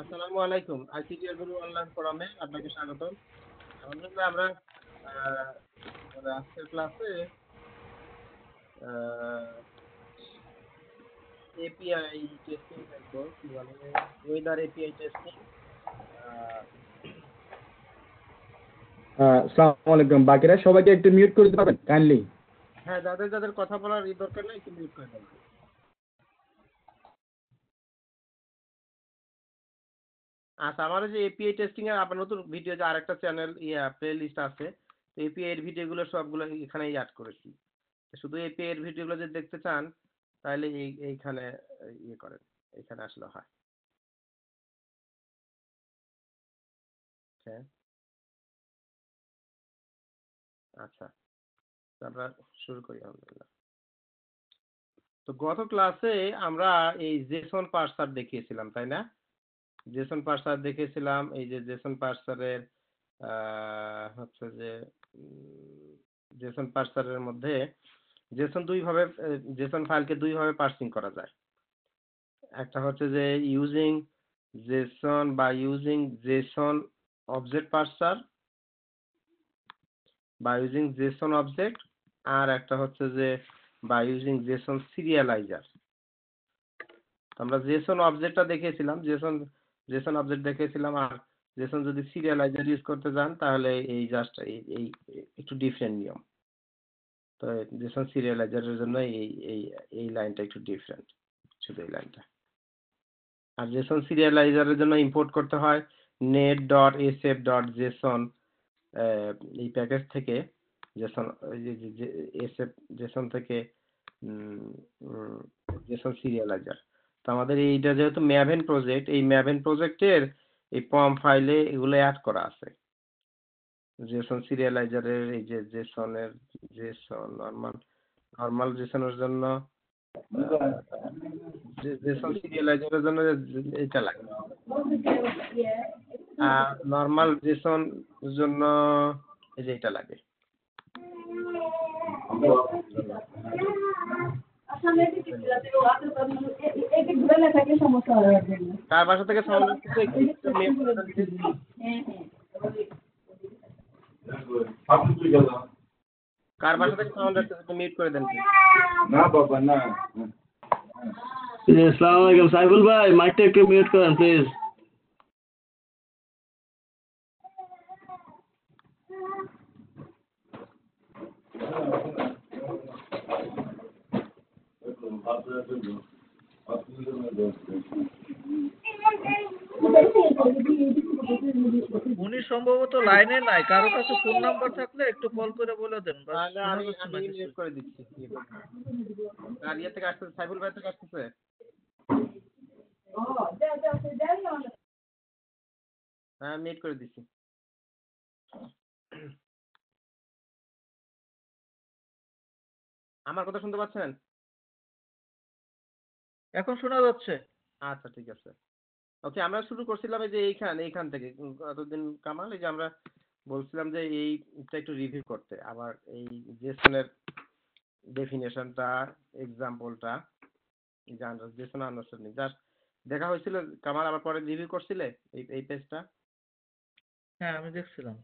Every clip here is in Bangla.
আসসালামু আলাইকুম আইসিটিআর গুরু অনলাইন ফোরামে আপনাকে স্বাগত আলহামদুলিল্লাহ আমরা আজকের ক্লাসে এপিআই টেস্টিং দেখব কি বলে ওয়েদার এপিআই টেস্টিং আসসালামু আলাইকুম বাকিরা সবাইকে একটু মিউট করে দিতে পারবেন কাইন্ডলি হ্যাঁ যাদের যাদের কথা বলার দরকার নেই একটু মিউট করে দেবেন আচ্ছা আমার যে এপিআই টেস্টিং এর আপনার নতুন ভিডিও যে আরেকটা চ্যানেল ইয়া প্লেলিস্ট আছে তো এপিআই এর ভিডিওগুলো সবগুলো এখানেই অ্যাড করেছি শুধু এপিআই এর ভিডিওগুলো যদি দেখতে চান তাহলে এই এইখানে ইয়ে করেন এখানে আসলে হয় হ্যাঁ। আচ্ছা আমরা শুরু করি আলহামদুলিল্লাহ তো গত ক্লাসে আমরা এই জেসন পার্সার দেখিয়েছিলাম তাই না জেসন পার্সার দেখেছিলাম এই যে জেসন পার্সারের হচ্ছে যে জেসন পার্সারের মধ্যে জেসন দুইভাবে জেসন ফাইলকে দুইভাবে পার্সিং করা যায় একটা হচ্ছে যে ইউজিং জেসন বা ইউজিং জেসন অবজেক্ট পার্সার বা ইউজিং জেসন অবজেক্ট আর একটা হচ্ছে যে বা ইউজিং জেসন সিরিয়ালাইজার আমরা জেসন অবজেক্টটা দেখেছিলাম জেসন জেসন অবজেক্ট দেখেছিলাম আর জেসন যদি সিরিয়ালাইজার ইউজ করতে যান তাহলে এই জাস্ট এই একটু ডিফারেন্ট নিয়ম তো জেসন সিরিয়ালাইজারের জন্য এই এই এই লাইনটা একটু ডিফারেন্ট শুধু এই লাইনটা আর জেসন সিরিয়ালাইজারের জন্য ইম্পোর্ট করতে হয় net dot SF dot JSON এই প্যাকেজ থেকে জেসন এসএফ জেসন থেকে জেসন সিরিয়ালাইজার তো আমাদের এইটা যেহেতু ম্যাভেন প্রজেক্ট এই ম্যাভেন প্রজেক্টের এই পম ফাইলে এগুলো অ্যাড করা আছে জেসন সিরিয়ালাইজারের এই যে জেসনের জেসন নর্মাল নর্মাল জেসনের জন্য জেসন সিরিয়ালাইজারের জন্য এটা লাগে আর নর্মাল জেসন জন্য এই যে এটা লাগে তার বাসা থেকে হ্যাঁ, হ্যাঁ। হ্যাঁ, কার বাসা থেকে সাউন্ড আসতেছে মিউট করে দেন না বাবা না আসসালামু সাইফুল ভাই মাইকটা একটু মিউট করেন প্লিজ উনি সম্ভবত লাইনে নাই কারো কাছে ফোন নাম্বার থাকলে একটু কল করে বলে দেন আমি আমি করে দিচ্ছি আর ইয়ে থেকে আসতেছে সাইফুল ভাই থেকে আসতেছে হ্যাঁ মিট করে দিচ্ছি আমার কথা শুনতে পাচ্ছেন এখন শোনা যাচ্ছে আচ্ছা ঠিক আছে ওকে আমরা শুরু করছিলাম যে এইখান এইখান থেকে এতদিন কামাল এই যে আমরা বলছিলাম যে এইটা একটু রিভিউ করতে আবার এই জেসনের ডেফিনেশনটা এক্সাম্পলটা যে জেসন আন্ডারস্ট্যান্ডিং যার দেখা হয়েছিল কামাল আবার পরে রিভিউ করছিলে এই এই পেজটা হ্যাঁ আমি দেখছিলাম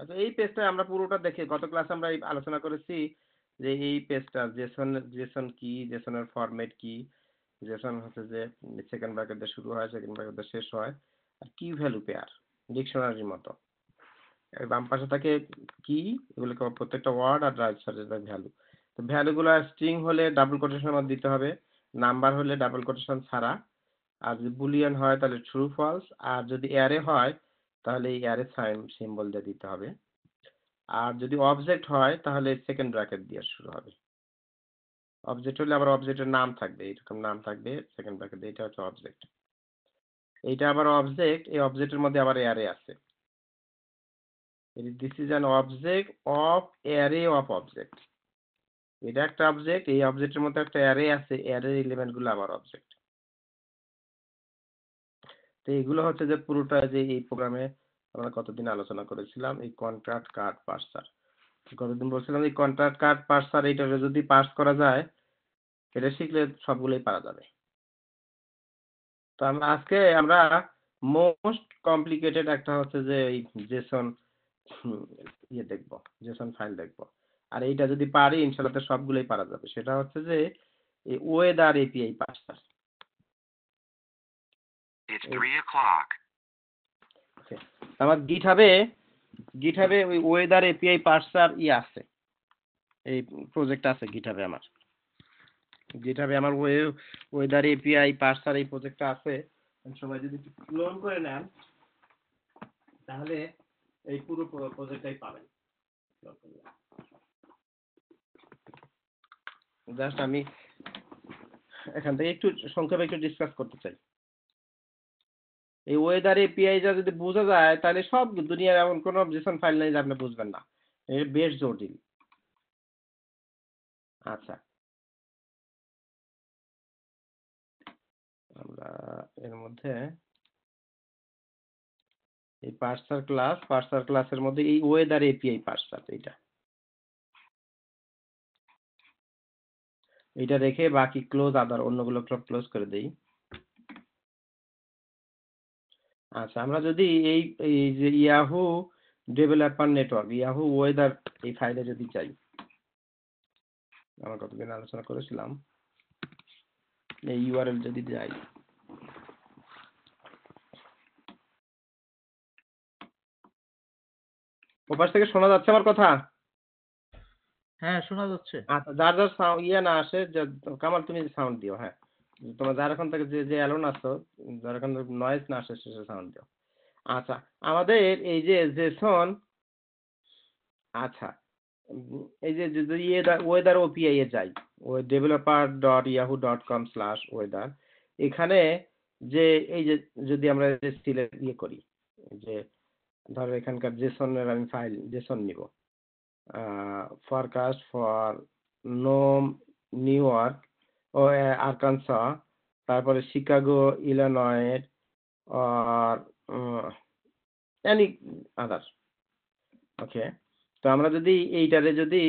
আচ্ছা এই পেজটা আমরা পুরোটা দেখে গত ক্লাসে আমরা আলোচনা করেছি যে এই পেজটা জেসন জেসন কি জেসনের ফরম্যাট কি রিলেশন হচ্ছে যে সেকেন্ড ব্র্যাকেট দিয়ে শুরু হয় সেকেন্ড ব্র্যাকেট শেষ হয় আর কি ভ্যালু পেয়ার ডিকশনারির মতো বাম পাশে থাকে কি এগুলো প্রত্যেকটা ওয়ার্ড আর রাইট সাইডে থাকে ভ্যালু তো ভ্যালুগুলো স্ট্রিং হলে ডাবল কোটেশন আমার দিতে হবে নাম্বার হলে ডাবল কোটেশন ছাড়া আর যদি বুলিয়ান হয় তাহলে ট্রু ফলস আর যদি এয়ারে হয় তাহলে এই অ্যারে সাইন সিম্বল দিয়ে দিতে হবে আর যদি অবজেক্ট হয় তাহলে সেকেন্ড ব্র্যাকেট দিয়ে শুরু হবে অবজেক্ট হলে আবার অবজেক্টের নাম থাকবে এরকম নাম থাকবে সেকেন্ড ব্র্যাকেট এটা হচ্ছে অবজেক্ট এইটা আবার অবজেক্ট এই অবজেক্টের মধ্যে আবার অ্যারে আছে this is an object of array of object এটা একটা অবজেক্ট এই অবজেক্টের মধ্যে একটা অ্যারে আছে অ্যারের এলিমেন্টগুলো আবার অবজেক্ট তো এগুলো হচ্ছে যে পুরোটা যে এই প্রোগ্রামে আমরা কতদিন আলোচনা করেছিলাম এই কন্ট্রাক্ট কার্ড পার্সার গতদিন বলছিলাম যে কন্ট্রাক্ট কার্ড পাস স্যার এইটা যদি পাস করা যায় এটা শিখলে সবগুলোই পারা যাবে তো আমরা আজকে আমরা মোস্ট কমপ্লিকেটেড একটা হচ্ছে যে এই জেসন ইয়ে দেখব জেসন ফাইল দেখব আর এইটা যদি পারি ইনশাল্লাহ সবগুলোই পারা যাবে সেটা হচ্ছে যে এই ওয়েদার এপিআই পাস স্যার আমার গিট হবে গিটহাবে ওই ওয়েদার এপিআই পার্সার ই আছে এই প্রজেক্ট আছে গিটহাবে আমার গিটহাবে আমার ওয়ে ওয়েদার এপিআই পার্সার এই প্রজেক্টটা আছে সবাই যদি ক্লোন করে নেন তাহলে এই পুরো প্রজেক্টটাই পাবেন জাস্ট আমি এখান থেকে একটু সংক্ষেপে একটু ডিসকাস করতে চাই এই ওয়েদার এপিআইটা যদি বোঝা যায় তাহলে সব দুনিয়ার এমন কোনো অবজেকশন ফাইল নেই যে আপনি বুঝবেন না এটা বেশ জটিল আচ্ছা আমরা এর মধ্যে এই পার্সার ক্লাস পার্সার ক্লাসের মধ্যে এই ওয়েদার এপিআই পার্সার এইটা এটা রেখে বাকি ক্লোজ আদার অন্যগুলো ক্লোজ করে দেই আচ্ছা আমরা যদি এই এই যে Yahoo developer network Yahoo weather এই ফাইলে যদি চাই আমরা কতদিন আলোচনা করেছিলাম এই ইউআরএল যদি যাই ওপাশ থেকে শোনা যাচ্ছে আমার কথা হ্যাঁ শোনা যাচ্ছে আচ্ছা যার যার ইয়ে না আসে কামাল তুমি সাউন্ড দিও হ্যাঁ তোমরা ঝাড়খণ্ড থেকে যে যে অ্যালোন আসছো থেকে নয়েজ না আসে সে সাউন্ড দিও আচ্ছা আমাদের এই যে জেসন আচ্ছা এই যে যদি ইয়ে ওয়েদার ওপিআই এ যাই ওই developer dot Yahoo dot com slash weather এখানে যে এই যে যদি আমরা সিলেক্ট ইয়ে করি যে ধরো এখানকার জেসনের আমি ফাইল জেসন নিব forecast for Nome New York ও আরকানসা তারপরে শিকাগো ইলানয়ের আর অ্যানি আদার্স ওকে তো আমরা যদি এইটারে যদি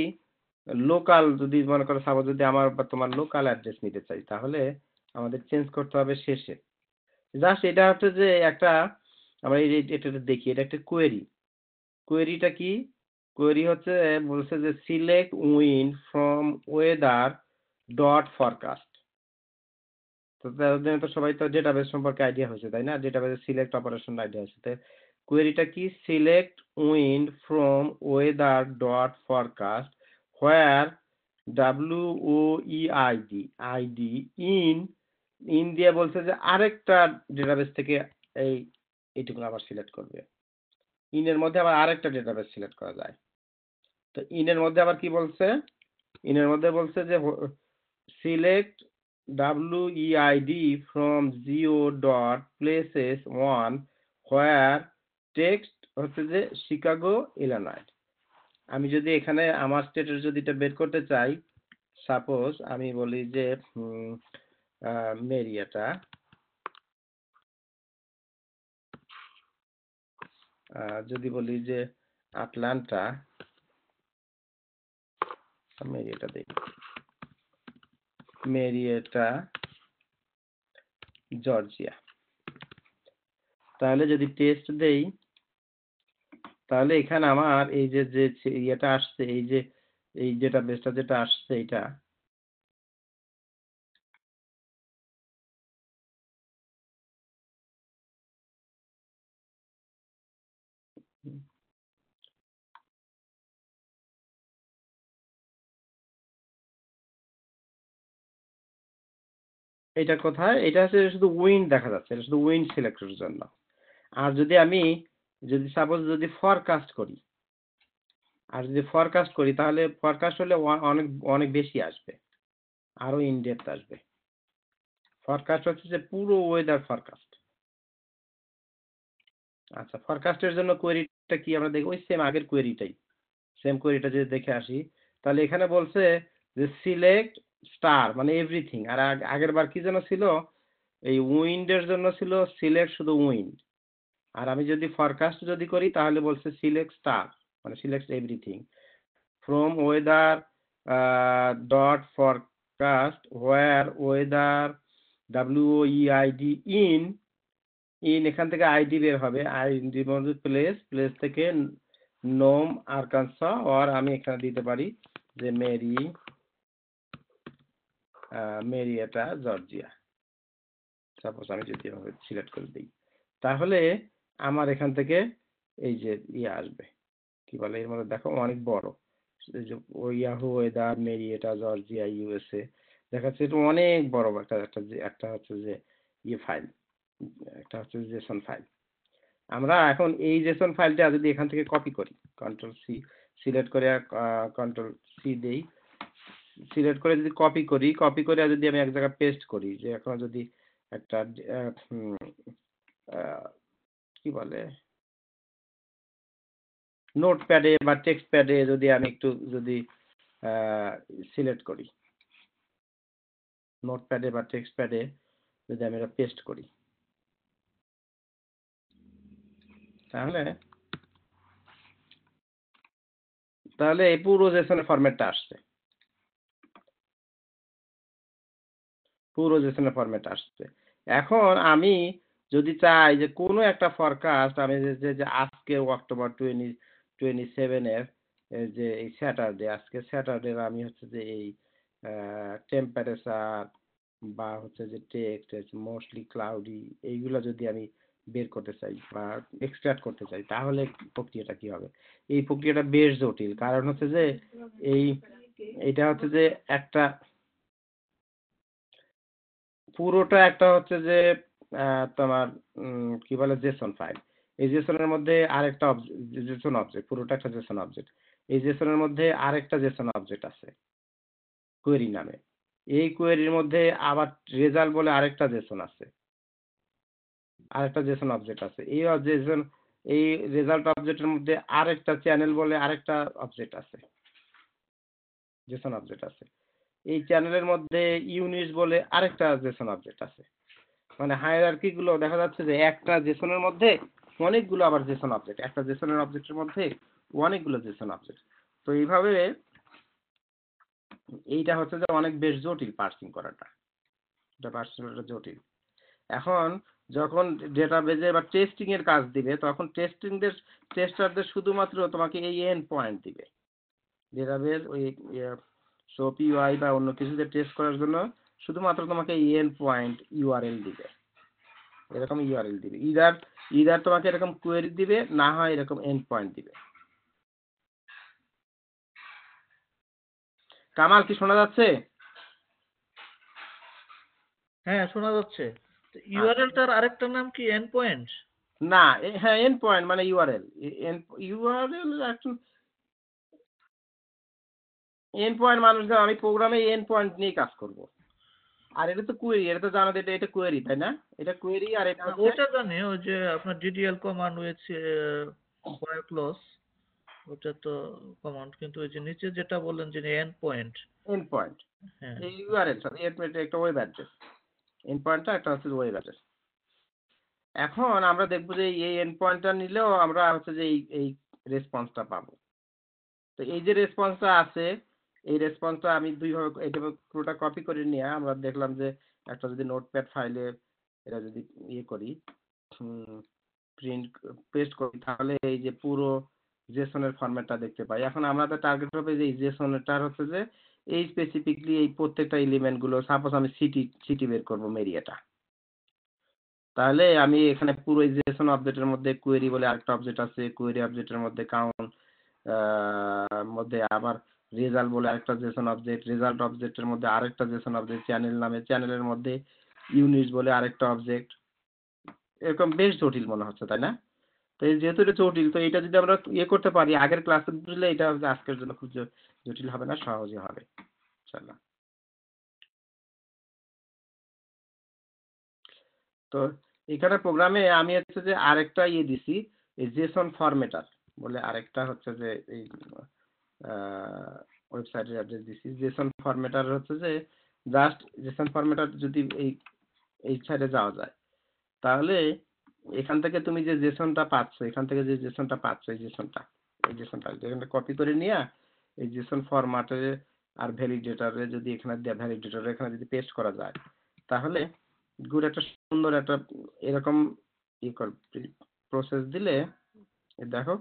লোকাল যদি মনে করো সাপোজ যদি আমার বা তোমার লোকাল অ্যাড্রেস নিতে চাই তাহলে আমাদের চেঞ্জ করতে হবে শেষে জাস্ট এটা হচ্ছে যে একটা আমরা এই এটা দেখি এটা একটা কোয়েরি কোয়েরিটা কি কোয়েরি হচ্ছে বলছে যে select wind from weather dot forecast তো তাদের জন্য তো সবাই তো ডেটাবেস সম্পর্কে আইডিয়া হয়েছে তাই না ডেটাবেস সিলেক্ট অপারেশন আইডিয়া হয়েছে তো কোয়েরিটা কি select wind from weather dot forecast where W O E ID ID in in দিয়ে বলছে যে আরেকটা ডেটাবেস থেকে এই এইটুকু আবার সিলেক্ট করবে ইনের মধ্যে আবার আরেকটা ডেটাবেস সিলেক্ট করা যায় তো ইনের মধ্যে আবার কি বলছে ইনের মধ্যে বলছে যে select WEID from geo dot places one where text হচ্ছে যে শিকাগো ইলানয় আমি যদি এখানে আমার স্টেটের যদি এটা বের করতে চাই সাপোজ আমি বলি যে মেরিয়াটা যদি বলি যে আটলান্টা মেরিয়াটা দেখি marietta georgia তাহলে যদি টেস্ট দেই তাহলে এখানে আমার এই যে যে ইয়েটা আসছে এই যে এই যেটা বেসটা যেটা আসছে এইটা এটা কোথায় এটা হচ্ছে শুধু উইন্ড দেখা যাচ্ছে এটা শুধু উইন্ড সিলেক্টরের জন্য আর যদি আমি যদি সাপোজ যদি ফরকাস্ট করি আর যদি ফরকাস্ট করি তাহলে ফরকাস্ট হলে অনেক অনেক বেশি আসবে আরও ইনডেপথ আসবে ফরকাস্ট হচ্ছে যে পুরো ওয়েদার ফরকাস্ট আচ্ছা ফরকাস্টের জন্য কোয়েরিটা কি আমরা দেখবো ওই সেম আগের কোয়েরিটাই সেম কোয়েরিটা যদি দেখে আসি তাহলে এখানে বলছে যে সিলেক্ট স্টার মানে এভরিথিং আর আগের বার কী যেন ছিল এই উইন্ডের জন্য ছিল সিলেক্ট শুধু উইন্ড আর আমি যদি ফরকাস্ট যদি করি তাহলে বলছে সিলেক্ট স্টার মানে select everything from weather dot forecast where weather W D in in এখান থেকে আইডি বের হবে আইডি প্লেস প্লেস থেকে নোম আরকানসা আর আমি এখানে দিতে পারি যে মেরি মেরিয়েটা জর্জিয়া সাপোজ আমি যদি এভাবে সিলেক্ট করে দিই তাহলে আমার এখান থেকে এই যে ইয়ে আসবে কি বলে এর মধ্যে দেখো অনেক বড় Yahoo weather Marietta Georgia USA দেখাচ্ছে এটা অনেক বড় একটা একটা একটা হচ্ছে যে ইয়ে ফাইল একটা হচ্ছে জেসন ফাইল আমরা এখন এই জেসন ফাইলটা যদি এখান থেকে কপি করি কন্ট্রোল সি সিলেক্ট করে কন্ট্রোল সি দেই সিলেক্ট করে যদি কপি করি কপি করে যদি আমি এক জায়গায় পেস্ট করি যে এখন যদি একটা কি বলে নোট প্যাডে বা টেক্সট প্যাডে যদি আমি একটু যদি সিলেক্ট করি নোট প্যাডে বা টেক্সট প্যাডে যদি আমি এটা পেস্ট করি তাহলে তাহলে এই পুরো জেসনের ফরম্যাটটা আসছে কোরোজেশনের ফরম্যাট আসছে এখন আমি যদি চাই যে কোনো একটা ফরকাস্ট আমি যে আজকে অক্টোবর টোয়েন্টি টোয়েন্টি সেভেনের যে এই স্যাটারডে আজকে স্যাটারডে আমি হচ্ছে যে এই টেম্পারেচার বা হচ্ছে যে টেক্সট মোস্টলি ক্লাউডি এইগুলো যদি আমি বের করতে চাই বা এক্সট্রাক্ট করতে চাই তাহলে প্রক্রিয়াটা কি হবে এই প্রক্রিয়াটা বেশ জটিল কারণ হচ্ছে যে এই এটা হচ্ছে যে একটা পুরোটা একটা হচ্ছে যে তোমার কি বলে জেসন ফাইল এই জেসনের মধ্যে আরেকটা জেসন অবজেক্ট পুরোটা একটা জেসন অবজেক্ট এই জেসনের মধ্যে আরেকটা জেসন অবজেক্ট আছে কোয়েরি নামে এই কোয়েরির মধ্যে আবার রেজাল্ট বলে আরেকটা জেসন আছে আরেকটা জেসন অবজেক্ট আছে এই জেসন এই রেজাল্ট অবজেক্টের মধ্যে আরেকটা চ্যানেল বলে আরেকটা অবজেক্ট আছে জেসন অবজেক্ট আছে এই চ্যানেলের মধ্যে ইউনিস বলে আরেকটা জেসন আপডেট আছে মানে গুলো দেখা যাচ্ছে যে একটা জেসনের মধ্যে অনেকগুলো আবার জেসন আপডেট একটা জেসনের অবজেক্টের মধ্যে অনেকগুলো জেসন আপডেট তো এইভাবে এইটা হচ্ছে যে অনেক বেশ জটিল পার্সিং করাটা এটা পার্সিং করাটা জটিল এখন যখন ডেটাবেজে বা টেস্টিং এর কাজ দিবে তখন টেস্টিং দের টেস্টারদের শুধুমাত্র তোমাকে এই এন্ড পয়েন্ট দিবে ডেটাবেজ ওই ইয়ে সো ওয়াই বা অন্য কিছুতে টেস্ট করার জন্য শুধুমাত্র তোমাকে এন পয়েন্ট ইউআরএল দিবে এরকম ইউআরএল দিবে ইদার ইদার তোমাকে এরকম কোয়েরি দিবে না হয় এরকম এন পয়েন্ট দিবে কামাল কি শোনা যাচ্ছে হ্যাঁ শোনা যাচ্ছে ইউআরএলটার আচ্ছা। আরেকটা নাম কি এন পয়েন্ট না হ্যাঁ এন পয়েন্ট মানে ইউআরএল এন ইউআরএল এন পয়েন্ট মানুষ আমি প্রোগ্রামে এন পয়েন্ট নিয়ে কাজ করব আর এটা তো কোয়েরি এটা তো জানো এটা এটা কোয়েরি তাই না এটা কোয়েরি আর এটা ওটা জানে ও যে আপনার ডিডিএল কমান্ড হয়েছে ওয়ার লস ওটা তো কমান্ড কিন্তু ওই যে নিচে যেটা বললেন যে এন পয়েন্ট এন পয়েন্ট হ্যাঁ এই ইউআরএল এটা একটা ওয়েব অ্যাড্রেস এন পয়েন্টটা একটা হচ্ছে ওয়েব অ্যাড্রেস এখন আমরা দেখবো যে এই এন পয়েন্টটা নিলেও আমরা হচ্ছে যে এই এই রেসপন্সটা পাবো তো এই যে রেসপন্সটা আছে এই রেসপন্সটা আমি দুইভাবে এটা পুরোটা কপি করে নিয়ে আমরা দেখলাম যে একটা যদি নোটপ্যাড ফাইলে এটা যদি ইয়ে করি প্রিন্ট পেস্ট করি তাহলে এই যে পুরো জেসনের ফরম্যাটটা দেখতে পাই এখন তো টার্গেট হবে যে এই জেসনটার হচ্ছে যে এই স্পেসিফিকলি এই প্রত্যেকটা এলিমেন্টগুলো সাপোজ আমি সিটি সিটি বের করবো মেরিয়াটা তাহলে আমি এখানে পুরো এই জেসন অবজেক্টের মধ্যে কোয়েরি বলে আরেকটা অবজেক্ট আছে কোয়েরি অবজেক্টের মধ্যে কাউন্ট মধ্যে আবার রেজাল্ট বলে আরেকটা সেশন অবজেক্ট রেজাল্ট অবজেক্টের মধ্যে আরেকটা সেশন অবজেক্ট চ্যানেল নামে চ্যানেলের মধ্যে ইউনিট বলে আরেকটা অবজেক্ট এরকম বেশ জটিল মনে হচ্ছে তাই না তো যেহেতু এটা জটিল তো এটা যদি আমরা ইয়ে করতে পারি আগের ক্লাসে বুঝলে এটা আজকের জন্য খুব জটিল হবে না সহজে হবে চলো তো এখানে প্রোগ্রামে আমি হচ্ছে যে আরেকটা ইয়ে দিছি এই জেসন ফরম্যাটার বলে আরেকটা হচ্ছে যে এই ওয়েবসাইটের অ্যাড্রেস দিচ্ছি জেসন ফরম্যাটার হচ্ছে যে জাস্ট জেসন ফরম্যাটার যদি এই এই সাইডে যাওয়া যায় তাহলে এখান থেকে তুমি যে জেসনটা পাচ্ছ এখান থেকে যে জেসনটা পাচ্ছ এই জেসনটা এই জেসনটা এখানটা কপি করে নিয়ে এই জেসন ফরম্যাটে আর ভ্যালিডেটারে যদি এখানে ভ্যালিডেটারে এখানে যদি পেস্ট করা যায় তাহলে গুড একটা সুন্দর একটা এরকম ই প্রসেস দিলে দেখো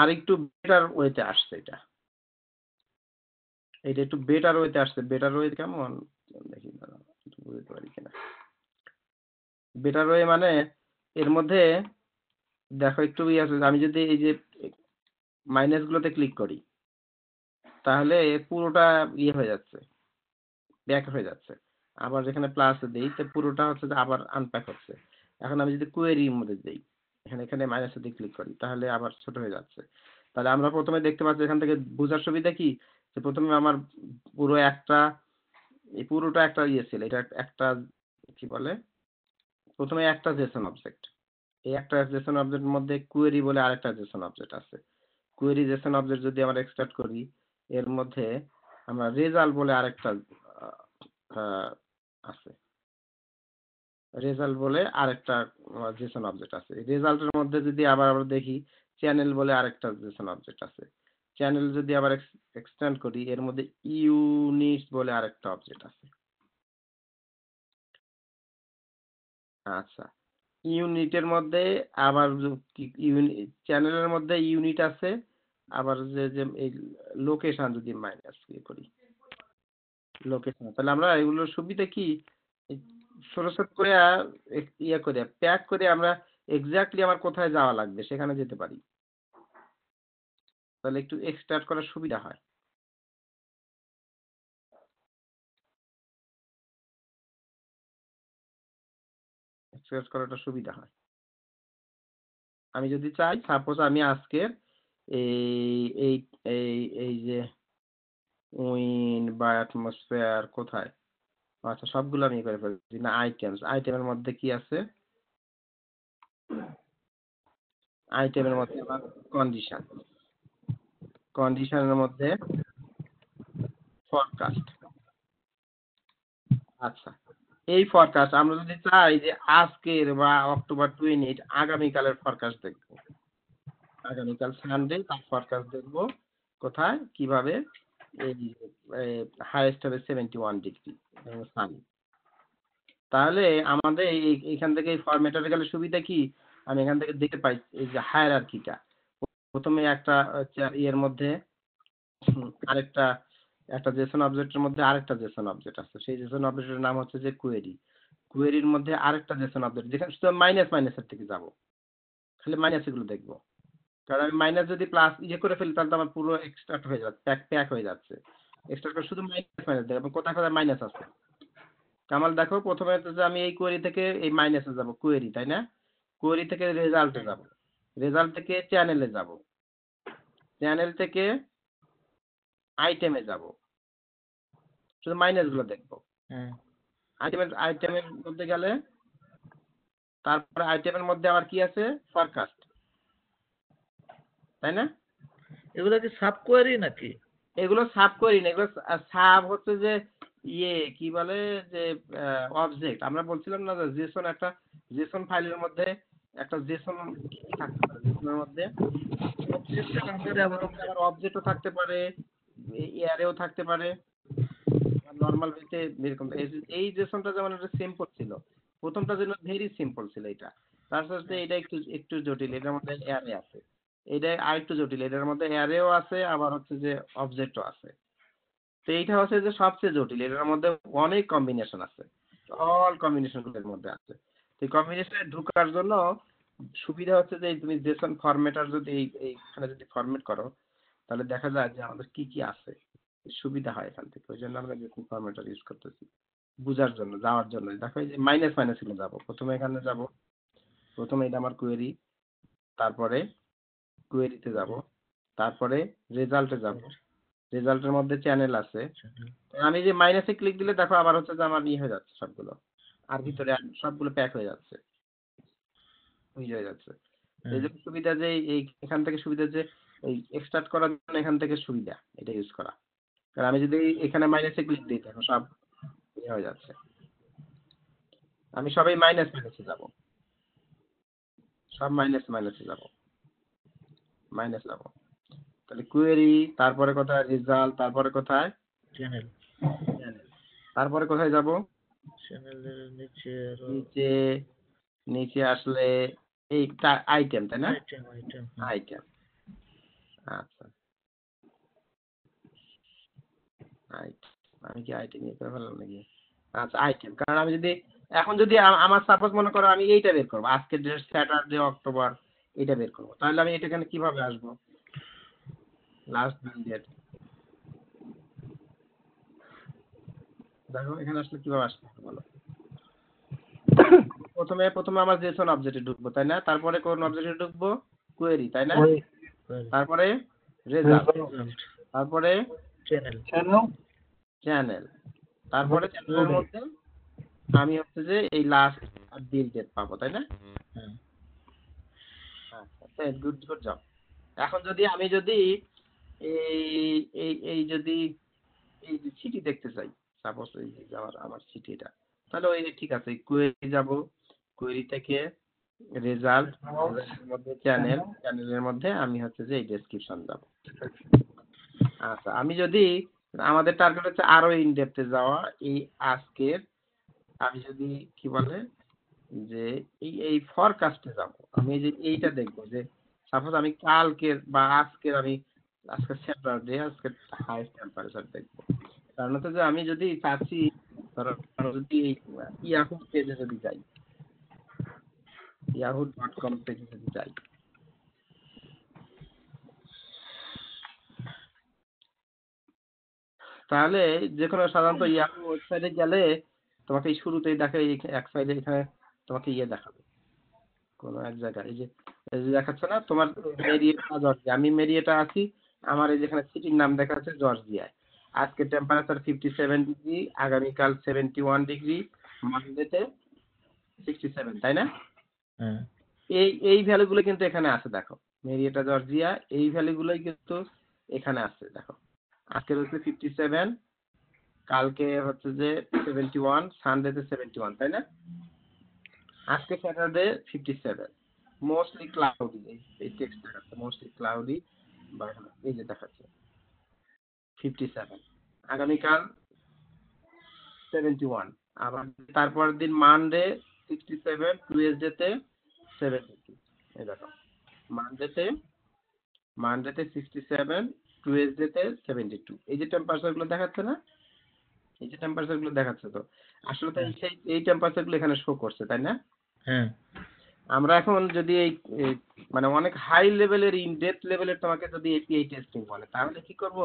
আর একটু বেটার ওয়েতে আসছে এটা এটা একটু বেটার ওয়েতে আসছে বেটার ওয়ে কেমন দেখি বুঝতে পারি কিনা বেটার ওয়ে মানে এর মধ্যে দেখো একটু ইয়ে আছে আমি যদি এই যে মাইনাস গুলোতে ক্লিক করি তাহলে পুরোটা ইয়ে হয়ে যাচ্ছে ব্যাক হয়ে যাচ্ছে আবার যেখানে প্লাস দেই তো পুরোটা হচ্ছে আবার আনপ্যাক হচ্ছে এখন আমি যদি কোয়েরির মধ্যে দিই এখানে এখানে মাইনাস দিয়ে ক্লিক করি তাহলে আবার ছোট হয়ে যাচ্ছে তাহলে আমরা প্রথমে দেখতে পাচ্ছি এখান থেকে বোঝার সুবিধা কি সে প্রথমে আমার পুরো একটা এই পুরোটা একটা ইয়ে ছিল এটা একটা কি বলে প্রথমে একটা জেসন অবজেক্ট এই একটা জেসন object মধ্যে কুয়েরি বলে আরেকটা জেসন অবজেক্ট আছে কুয়েরি জেসন অবজেক্ট যদি আমরা এক্সট্রাক্ট করি এর মধ্যে আমরা রেজাল্ট বলে আরেকটা আছে রেজাল্ট বলে আরেকটা জেসন অবজেক্ট আছে রেজাল্টের মধ্যে যদি আবার আমরা দেখি চ্যানেল বলে আরেকটা জেসন অবজেক্ট আছে চ্যানেল যদি আবার এক্সটেন্ড করি এর মধ্যে ইউনিট বলে আরেকটা অবজেক্ট আছে আচ্ছা ইউনিটের মধ্যে আবার চ্যানেলের মধ্যে ইউনিট আছে আবার যে যে এই লোকেশন যদি মাইনাস ইয়ে করি লোকেশন তাহলে আমরা এগুলোর সুবিধা কি ছোটো ছোট করে ইয়ে করে প্যাক করে আমরা এক্স্যাক্টলি আমার কোথায় যাওয়া লাগবে সেখানে যেতে পারি তাহলে একটু এক্সট্রা করার সুবিধা হয় এক্সট্রা করাটা সুবিধা হয় আমি যদি চাই সাপোজ আমি আজকের এই এই এই এই যে উইন্ড বা অ্যাটমসফেয়ার কোথায় আচ্ছা সবগুলো আমি করে ফেলছি না আইটেমস আইটেমের মধ্যে কি আছে আইটেমের মধ্যে আমার কন্ডিশন কন্ডিশনের মধ্যে ফরকাস্ট আচ্ছা এই ফরকাস্ট আমরা যদি চাই যে আজকের বা অক্টোবর টোয়েন্টি আগামীকালের ফরকাস্ট দেখব আগামীকাল সানডে তার ফরকাস্ট দেখব কোথায় কিভাবে এই হাইয়েস্ট হবে সেভেন্টি ওয়ান ডিগ্রি সান তাহলে আমাদের এখান থেকে এই ফরম্যাটারে গেলে সুবিধা কি আমি এখান থেকে দেখতে পাই এই যে কিটা প্রথমে একটা ইয়ের মধ্যে আরেকটা একটা জেসন অবজেক্টের মধ্যে আরেকটা জেসন অবজেক্ট আছে সেই জেসন অবজেক্টের নাম হচ্ছে যে কুয়েরি কুয়েরির মধ্যে আরেকটা জেসন অবজেক্ট যেখানে শুধু মাইনাস মাইনাসের থেকে যাব খালি মাইনাস এগুলো দেখবো কারণ আমি মাইনাস যদি প্লাস ইয়ে করে ফেলি তাহলে তো আমার পুরো এক্সট্রাক্ট হয়ে যাচ্ছে প্যাক প্যাক হয়ে যাচ্ছে এক্সট্রা শুধু মাইনাস মাইনাস দেখো কোথায় কোথায় মাইনাস আছে কামাল দেখো প্রথমে যে আমি এই কোয়েরি থেকে এই মাইনাসে যাব কুয়েরি তাই না কোয়েরি থেকে রেজাল্টে যাব রেজাল্ট থেকে চ্যানেলে যাব চ্যানেল থেকে আইটেমে যাব শুধু মাইনাস গুলো দেখব আইটেমের আইটেমের মধ্যে গেলে তারপরে আইটেমের মধ্যে আবার কি আছে ফরকাস্ট তাই না এগুলো কি সাব কোয়ারি নাকি এগুলো সাব কোয়ারি না এগুলো সাব হচ্ছে যে ইয়ে কি বলে যে অবজেক্ট আমরা বলছিলাম না যে জেসন একটা জেসন ফাইলের মধ্যে একটা জেসন থাকতে পারে জেসনের মধ্যে আবার ও থাকতে পারে ও থাকতে পারে নর্মাল ভিতে এরকম এই জেসনটা যেমন একটা সিম্পল ছিল প্রথমটা ছিল ভেরি সিম্পল ছিল এটা তার সাথে এটা একটু একটু জটিল এটার মধ্যে এয়ারে আছে এটা আর একটু জটিল এটার মধ্যে এয়ারেও আছে আবার হচ্ছে যে অবজেক্টও আছে তো এইটা হচ্ছে যে সবচেয়ে জটিল এটার মধ্যে অনেক কম্বিনেশন আছে অল কম্বিনেশনগুলোর মধ্যে আছে তো কম্বিনেশনে ঢুকার জন্য সুবিধা হচ্ছে যে তুমি জেসন ফরম্যাটার যদি এই এইখানে যদি ফরম্যাট করো তাহলে দেখা যায় যে আমাদের কি কি আছে সুবিধা হয় এখান থেকে ওই জন্য আমরা জেসন ফরম্যাটার ইউজ করতেছি বোঝার জন্য যাওয়ার জন্য দেখো এই যে মাইনাস মাইনাস মাইনাসগুলো যাবো প্রথমে এখানে যাব প্রথমে এটা আমার কোয়েরি তারপরে কোয়েরিতে যাব তারপরে রেজাল্টে যাব রেজাল্টের মধ্যে চ্যানেল আছে আমি যে মাইনাসে ক্লিক দিলে দেখো আবার হচ্ছে যে আমার ইয়ে হয়ে যাচ্ছে সবগুলো আর ভিতরে সবগুলো প্যাক হয়ে যাচ্ছে হয়ে যাচ্ছে এই জন্য সুবিধা যে এই এখান থেকে সুবিধা যে এই এক্সট্রাক্ট করার জন্য এখান থেকে সুবিধা এটা ইউজ করা কারণ আমি যদি এখানে মাইনাসে ক্লিক দিই তখন সব ইয়ে হয়ে যাচ্ছে আমি সবাই মাইনাস মাইনাসে যাব সব মাইনাস মাইনাসে যাব মাইনাস যাব তাহলে কোয়েরি তারপরে কোথায় রেজাল্ট তারপরে কোথায় চ্যানেল তারপরে কোথায় যাব চ্যানেলের নিচে নিচে নিচে আসলে এই আইটেম তাই না আইটেম হ্যাঁ। আচ্ছা আমি কি আইটেম নিয়ে করে ফেললাম নাকি আচ্ছা আইটেম কারণ আমি যদি এখন যদি আমার সাপোজ মনে করো আমি এইটা বের করবো আজকে ডেট স্যাটারডে অক্টোবর এটা বের করবো তাহলে আমি এটা এখানে কীভাবে আসবো লাস্ট দিন ডেট দেখো এখানে আসলে কীভাবে আসবে বলো প্রথমে প্রথমে আমার যে অবজেক্টে ঢুকবো তাই না তারপরে কোন অবজেক্টে ঢুকবো কোয়েরি তাই না তারপরে রেজাল্ট তারপরে চ্যানেল চ্যানেল তারপরে চ্যানেলের মধ্যে আমি হচ্ছে যে এই লাস্ট বিল ডেট পাবো তাই না গুড গুড জব এখন যদি আমি যদি এই এই এই যদি এই সিটি দেখতে চাই সাপোজ এই আমার আমার সিটি এটা তাহলে ওই ঠিক আছে কোয়েরি যাবো কোয়েরি থেকে রেজাল্ট মধ্যে চ্যানেল চ্যানেলের মধ্যে আমি হচ্ছে যে এই ডেসক্রিপশন যাব আচ্ছা আমি যদি আমাদের টার্গেট হচ্ছে আরো ইন ডেপথে যাওয়া এই আজকের আমি যদি কি বলে যে এই এই ফরকাস্টে যাব আমি যে এইটা দেখবো যে সাপোজ আমি কালকের বা আজকের আমি আজকে স্যাটারডে আজকে হাইস্ট টেম্পারেচার দেখবো কারণ হচ্ছে যে আমি যদি চাচ্ছি ধরো যদি ইয়াহু পেজে যদি যাই yahoo dot com থেকে যদি যাই তাহলে কোনো সাধারণত yahoo website এ গেলে তোমাকে শুরুতেই দেখে এক সাইডে এখানে তোমাকে ইয়ে দেখাবে কোন এক জায়গায় এই যে এই যে দেখাচ্ছে না তোমার মেরিয়েটা জর্জিয়া আমি মেরিয়েটা আছি আমার এই যেখানে সিটির নাম দেখা আছে জর্জিয়ায় আজকে টেম্পারেচার ফিফটি সেভেন ডিগ্রি আগামীকাল সেভেন্টি ওয়ান ডিগ্রি মানডেতে সিক্সটি সেভেন তাই না হ্যাঁ। এই এই ভ্যালুগুলো কিন্তু এখানে আছে দেখো মেরিয়েটা জর্জিয়া এই ভ্যালুগুলোই কিন্তু এখানে আছে দেখো আজকে হচ্ছে ফিফটি সেভেন কালকে হচ্ছে যে সেভেন্টি ওয়ান তে সেভেন্টি ওয়ান তাই না আজকে Saturday fifty seven mostly cloudy এই টেক্সট দেখাচ্ছে মোস্টলি ক্লাউডি বা এই যে দেখাচ্ছে ফিফটি সেভেন আগামীকাল সেভেন্টি ওয়ান আবার তারপরের দিন মানডে তাই না হ্যাঁ। আমরা এখন যদি এই মানে অনেক হাই লেভেলের ইন ডেপথ লেভেলের তোমাকে যদি টেস্টিং বলে তাহলে কি করবো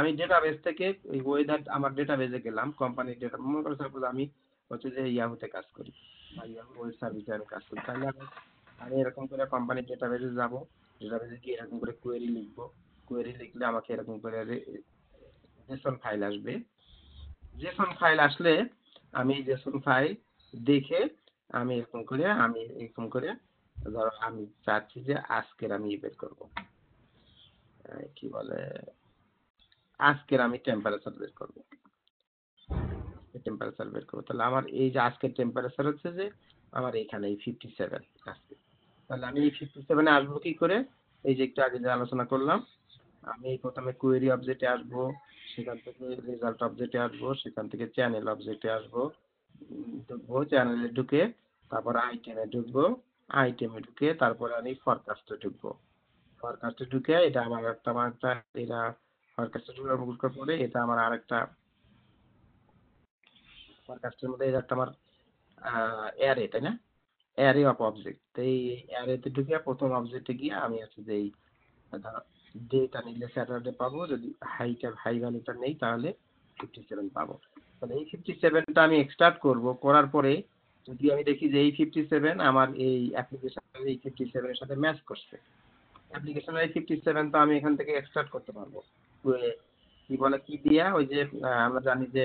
আমি ডেটাবেস থেকে ওয়েদার আমার ডেটাবেসে গেলাম কোম্পানির ডেটা মনে করো আমি হচ্ছে যে ইয়াহুতে কাজ করি বা ইয়াহু ওয়েব সার্ভিসে আমি কাজ করি তাহলে আমি আমি এরকম করে কোম্পানির ডেটাবেজে যাব ডেটাবেজে গিয়ে এরকম করে কোয়েরি লিখব কোয়েরি লিখলে আমাকে এরকম করে জেসন ফাইল আসবে জেসন ফাইল আসলে আমি জেসন ফাইল দেখে আমি এরকম করে আমি এরকম করে ধরো আমি চাচ্ছি যে আজকের আমি বের করবো কি বলে আজকের আমি টেম্পারেচার বের করবো টেম্পারেচার বের করবো তাহলে আমার এই যে আজকের টেম্পারেচার হচ্ছে যে আমার এখানে এই ফিফটি সেভেন আজকে তাহলে আমি এই ফিফটি সেভেনে আসবো কী করে এই যে একটু আগে যে আলোচনা করলাম আমি প্রথমে কোয়েরি অবজেক্টে আসবো সেখান থেকে রেজাল্ট অবজেক্টে আসবো সেখান থেকে চ্যানেল অবজেক্টে আসবো ঢুকবো চ্যানেলে ঢুকে তারপর আইটেমে ঢুকবো আইটেমে ঢুকে তারপরে আমি ফরকাস্টে ঢুকবো ফরকাস্টে ঢুকে এটা আমার একটা আমার একটা এটা ফরকাস্টে ঢুকার পরে এটা আমার আরেকটা ফরকাস্টের মধ্যে এটা একটা আমার অ্যারে তাই না এয়ারে অফ অবজেক্ট তো এই অ্যারেতে ঢুকে প্রথম অবজেক্টে গিয়ে আমি হচ্ছে যে এই ধরো ডেটা নিলে স্যাটারডে পাবো যদি হাইটা হাই ভ্যালুটা নেই তাহলে ফিফটি সেভেন পাবো তাহলে এই ফিফটি সেভেনটা আমি এক্সট্রাক্ট করবো করার পরে যদি আমি দেখি যে এই ফিফটি সেভেন আমার এই অ্যাপ্লিকেশনের এই ফিফটি সেভেনের সাথে ম্যাচ করছে অ্যাপ্লিকেশনের এই ফিফটি সেভেন তো আমি এখান থেকে এক্সট্রাক্ট করতে পারবো কি বলে কি দিয়া ওই যে আমরা জানি যে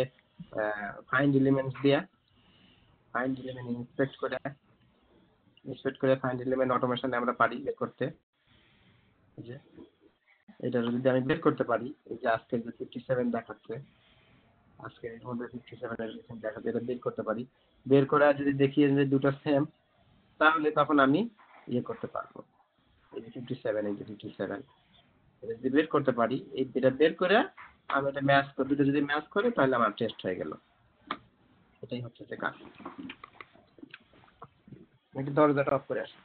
ফাইন্ড এলিমেন্টস দিয়ে ফাইন্ড এলিমেন্ট ইন্সপেক্ট করে ইন্সপেক্ট করে ফাইন্ড এলিমেন্ট অটোমেশনে আমরা পারি বের করতে যে এটা যদি আমি বের করতে পারি এই যে আজকে যে ফিফটি সেভেন দেখাচ্ছে আজকে এর ফিফটি সেভেনের দেখাচ্ছে এটা বের করতে পারি বের করে যদি দেখি যে দুটো সেম তাহলে তখন আমি ইয়ে করতে পারবো এই যে ফিফটি সেভেন এই যে ফিফটি সেভেন এটা যদি বের করতে পারি এই এটা বের করে আমি এটা ম্যাচ করে দুটো যদি ম্যাচ করে তাহলে আমার টেস্ট হয়ে গেল এটাই হচ্ছে যে কাজ নাকি দরজাটা অফ করে আসে